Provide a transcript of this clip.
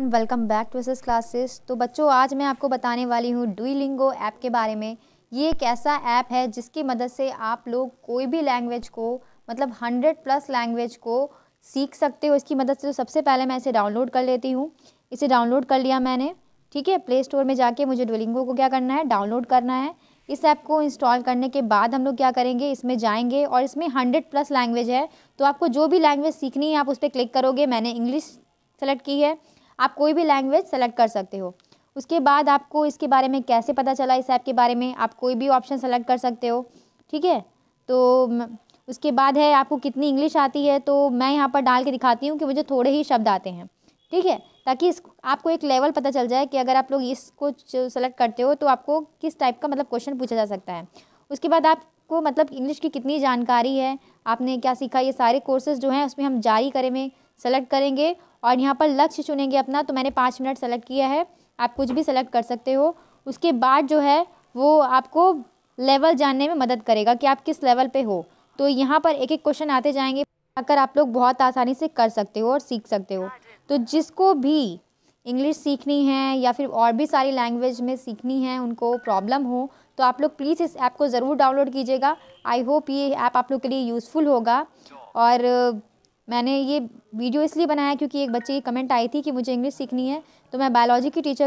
and welcome back to S classes तो बच्चों आज मैं आपको बताने वाली हूँ डुइलिंगो ऐप के बारे में ये एक ऐसा ऐप है जिसकी मदद से आप लोग कोई भी लैंग्वेज को मतलब हंड्रेड प्लस लैंग्वेज को सीख सकते हो इसकी मदद से तो सबसे पहले मैं इसे डाउनलोड कर लेती हूँ इसे डाउनलोड कर लिया मैंने ठीक है प्ले स्टोर में जाके मुझे डुलिंगो को क्या करना है डाउनलोड करना है इस ऐप को इंस्टॉल करने के बाद हम लोग क्या करेंगे इसमें जाएंगे और इसमें हंड्रेड प्लस लैंग्वेज है तो आपको जो भी लैंग्वेज सीखनी है आप उस पर क्लिक करोगे मैंने इंग्लिश सेलेक्ट की है आप कोई भी लैंग्वेज सेलेक्ट कर सकते हो उसके बाद आपको इसके बारे में कैसे पता चला इस ऐप के बारे में आप कोई भी ऑप्शन सेलेक्ट कर सकते हो ठीक है तो उसके बाद है आपको कितनी इंग्लिश आती है तो मैं यहाँ पर डाल के दिखाती हूँ कि मुझे थोड़े ही शब्द आते हैं ठीक है ताकि इस आपको एक लेवल पता चल जाए कि अगर आप लोग इसको सेलेक्ट करते हो तो आपको किस टाइप का मतलब क्वेश्चन पूछा जा सकता है उसके बाद आपको मतलब इंग्लिश की कितनी जानकारी है आपने क्या सीखा ये सारे कोर्सेज जो हैं उसमें हम जारी करें में सेलेक्ट करेंगे और यहाँ पर लक्ष्य चुनेंगे अपना तो मैंने पाँच मिनट सेलेक्ट किया है आप कुछ भी सेलेक्ट कर सकते हो उसके बाद जो है वो आपको लेवल जानने में मदद करेगा कि आप किस लेवल पे हो तो यहाँ पर एक एक क्वेश्चन आते जाएंगे अगर आप लोग बहुत आसानी से कर सकते हो और सीख सकते हो तो जिसको भी इंग्लिश सीखनी है या फिर और भी सारी लैंग्वेज में सीखनी है उनको प्रॉब्लम हो तो आप लोग प्लीज़ इस ऐप को ज़रूर डाउनलोड कीजिएगा आई होप ये ऐप आप लोग के लिए यूज़फुल होगा और मैंने ये वीडियो इसलिए बनाया क्योंकि एक बच्चे की कमेंट आई थी कि मुझे इंग्लिश सीखनी है तो मैं बायोलॉजी की टीचर